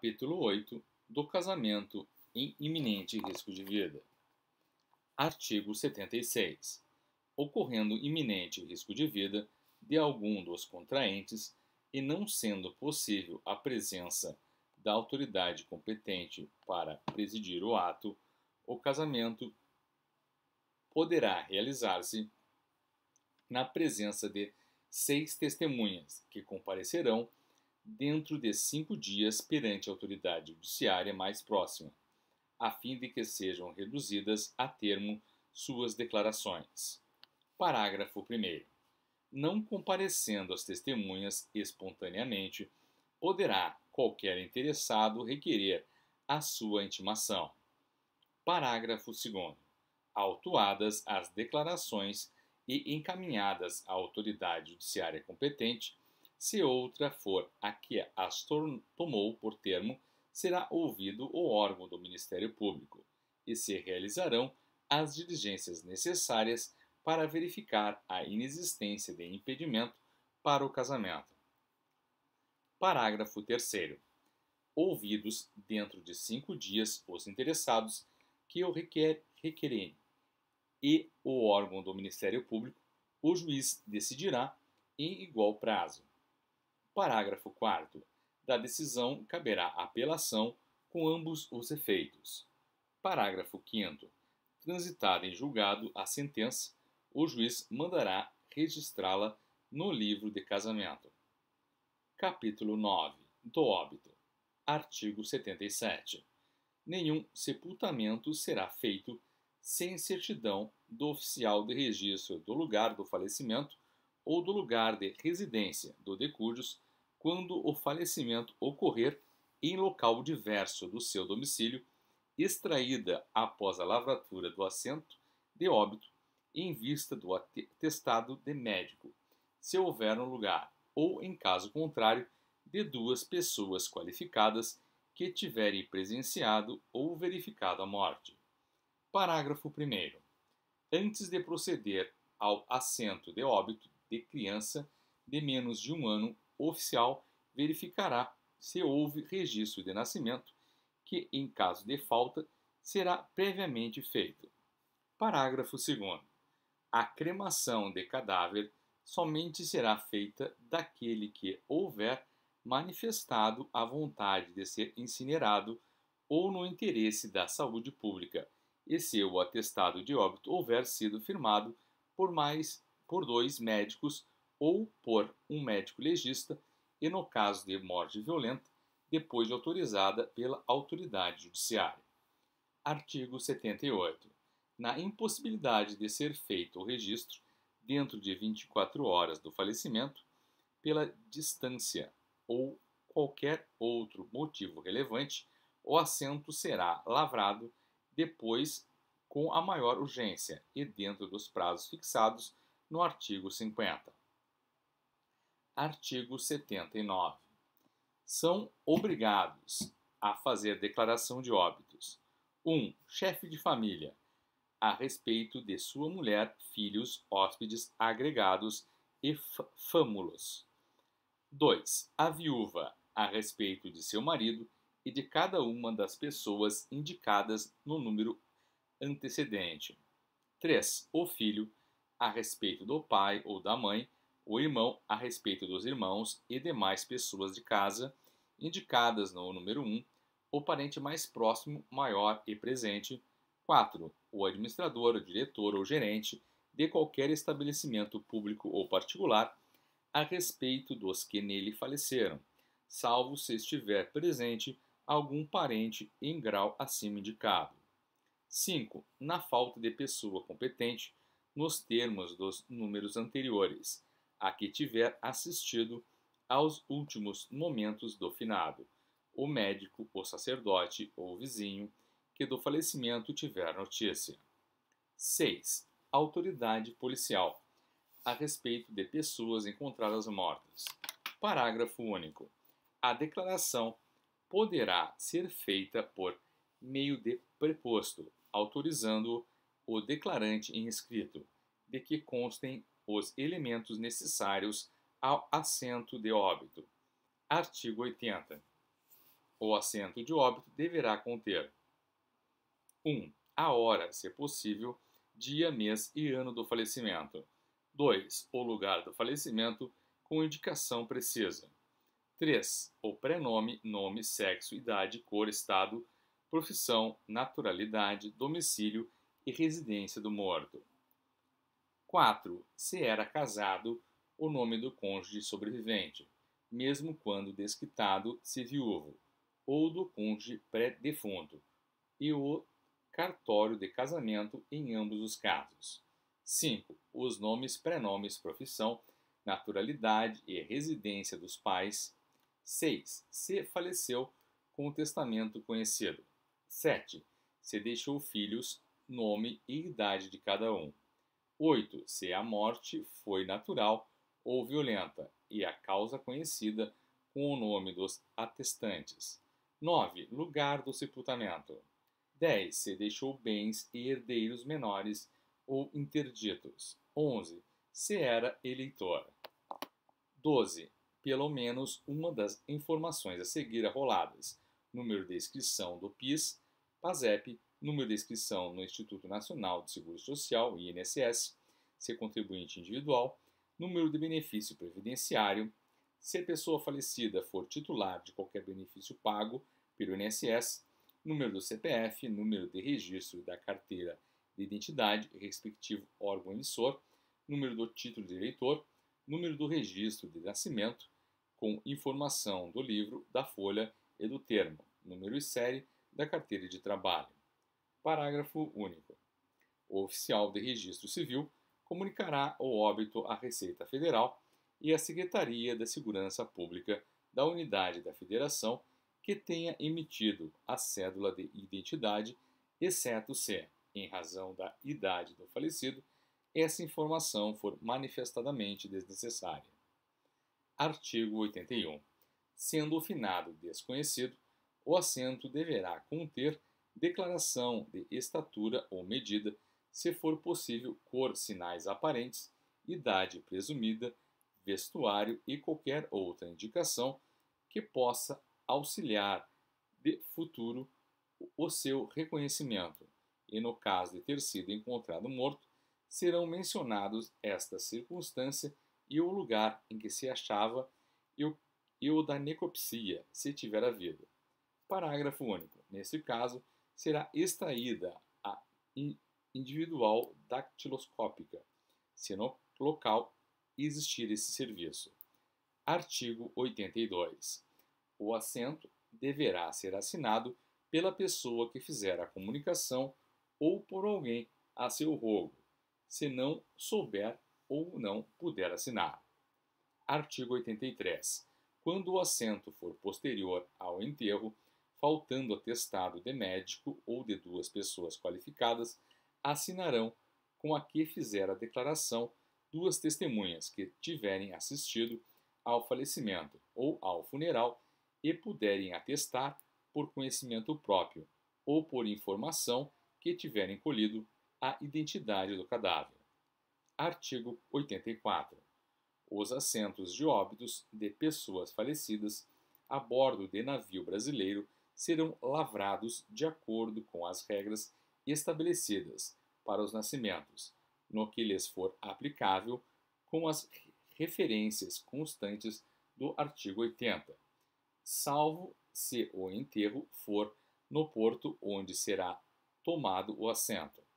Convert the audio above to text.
Capítulo 8 do casamento em iminente risco de vida. Artigo 76. Ocorrendo iminente risco de vida de algum dos contraentes e não sendo possível a presença da autoridade competente para presidir o ato, o casamento poderá realizar-se na presença de seis testemunhas que comparecerão dentro de cinco dias perante a autoridade judiciária mais próxima, a fim de que sejam reduzidas a termo suas declarações. Parágrafo 1. Não comparecendo as testemunhas espontaneamente, poderá qualquer interessado requerer a sua intimação. Parágrafo 2. Autuadas as declarações e encaminhadas à autoridade judiciária competente, se outra for a que as tomou por termo, será ouvido o órgão do Ministério Público, e se realizarão as diligências necessárias para verificar a inexistência de impedimento para o casamento. Parágrafo 3. Ouvidos, dentro de cinco dias, os interessados que o requer, requerem e o órgão do Ministério Público, o juiz decidirá em igual prazo. Parágrafo 4. Da decisão caberá apelação com ambos os efeitos. Parágrafo 5. Transitada em julgado a sentença, o juiz mandará registrá-la no livro de casamento. Capítulo 9. Do óbito. Artigo 77. Nenhum sepultamento será feito sem certidão do oficial de registro do lugar do falecimento ou do lugar de residência do decúdios quando o falecimento ocorrer em local diverso do seu domicílio, extraída após a lavratura do assento de óbito em vista do atestado de médico, se houver no lugar, ou, em caso contrário, de duas pessoas qualificadas que tiverem presenciado ou verificado a morte. Parágrafo 1. Antes de proceder ao assento de óbito de criança de menos de um ano oficial verificará se houve registro de nascimento, que, em caso de falta, será previamente feito. Parágrafo 2. A cremação de cadáver somente será feita daquele que houver manifestado a vontade de ser incinerado ou no interesse da saúde pública, e se o atestado de óbito houver sido firmado por mais por dois médicos ou por um médico legista e, no caso de morte violenta, depois de autorizada pela autoridade judiciária. Artigo 78. Na impossibilidade de ser feito o registro dentro de 24 horas do falecimento, pela distância ou qualquer outro motivo relevante, o assento será lavrado depois com a maior urgência e dentro dos prazos fixados no artigo 50. Artigo 79. São obrigados a fazer declaração de óbitos. 1. Um, chefe de família, a respeito de sua mulher, filhos, hóspedes, agregados e fâmulos. 2. A viúva, a respeito de seu marido e de cada uma das pessoas indicadas no número antecedente. 3. O filho, a respeito do pai ou da mãe o irmão a respeito dos irmãos e demais pessoas de casa, indicadas no número 1, o parente mais próximo, maior e presente. 4. O administrador, o diretor ou gerente de qualquer estabelecimento público ou particular, a respeito dos que nele faleceram, salvo se estiver presente algum parente em grau acima indicado. 5. Na falta de pessoa competente, nos termos dos números anteriores a que tiver assistido aos últimos momentos do finado, o médico, o sacerdote ou o vizinho que do falecimento tiver notícia. 6. Autoridade policial a respeito de pessoas encontradas mortas. Parágrafo único. A declaração poderá ser feita por meio de preposto, autorizando o declarante em escrito, de que constem os elementos necessários ao assento de óbito. Artigo 80. O assento de óbito deverá conter 1. A hora, se possível, dia, mês e ano do falecimento. 2. O lugar do falecimento com indicação precisa. 3. O prenome, nome, sexo, idade, cor, estado, profissão, naturalidade, domicílio e residência do morto. 4. Se era casado, o nome do cônjuge sobrevivente, mesmo quando desquitado, se viúvo, ou do cônjuge pré-defunto, e o cartório de casamento em ambos os casos. 5. Os nomes, prenomes, profissão, naturalidade e residência dos pais. 6. Se faleceu com o testamento conhecido. 7. Se deixou filhos, nome e idade de cada um. 8. Se a morte foi natural ou violenta e a causa conhecida com o nome dos atestantes. 9. Lugar do sepultamento. 10. Se deixou bens e herdeiros menores ou interditos. 11. Se era eleitor. 12. Pelo menos uma das informações a seguir arroladas: número de inscrição do PIS, PASEP número de inscrição no Instituto Nacional de Seguro Social, INSS, ser contribuinte individual, número de benefício previdenciário, se a pessoa falecida for titular de qualquer benefício pago pelo INSS, número do CPF, número de registro da carteira de identidade, respectivo órgão emissor, número do título de eleitor, número do registro de nascimento, com informação do livro, da folha e do termo, número e série da carteira de trabalho. Parágrafo único. O oficial de registro civil comunicará o óbito à Receita Federal e à Secretaria da Segurança Pública da unidade da Federação que tenha emitido a cédula de identidade, exceto se, em razão da idade do falecido, essa informação for manifestadamente desnecessária. Artigo 81. Sendo o finado desconhecido, o assento deverá conter declaração de estatura ou medida, se for possível, cor, sinais aparentes, idade presumida, vestuário e qualquer outra indicação que possa auxiliar de futuro o seu reconhecimento. E no caso de ter sido encontrado morto, serão mencionados esta circunstância e o lugar em que se achava e o, e o da necropsia, se tiver havido. Parágrafo único. Neste caso, será extraída a individual dactiloscópica, se no local existir esse serviço. Artigo 82. O assento deverá ser assinado pela pessoa que fizer a comunicação ou por alguém a seu rogo, se não souber ou não puder assinar. Artigo 83. Quando o assento for posterior ao enterro, faltando atestado de médico ou de duas pessoas qualificadas, assinarão com a que fizer a declaração duas testemunhas que tiverem assistido ao falecimento ou ao funeral e puderem atestar por conhecimento próprio ou por informação que tiverem colhido a identidade do cadáver. Artigo 84. Os assentos de óbitos de pessoas falecidas a bordo de navio brasileiro serão lavrados de acordo com as regras estabelecidas para os nascimentos, no que lhes for aplicável, com as referências constantes do artigo 80, salvo se o enterro for no porto onde será tomado o assento.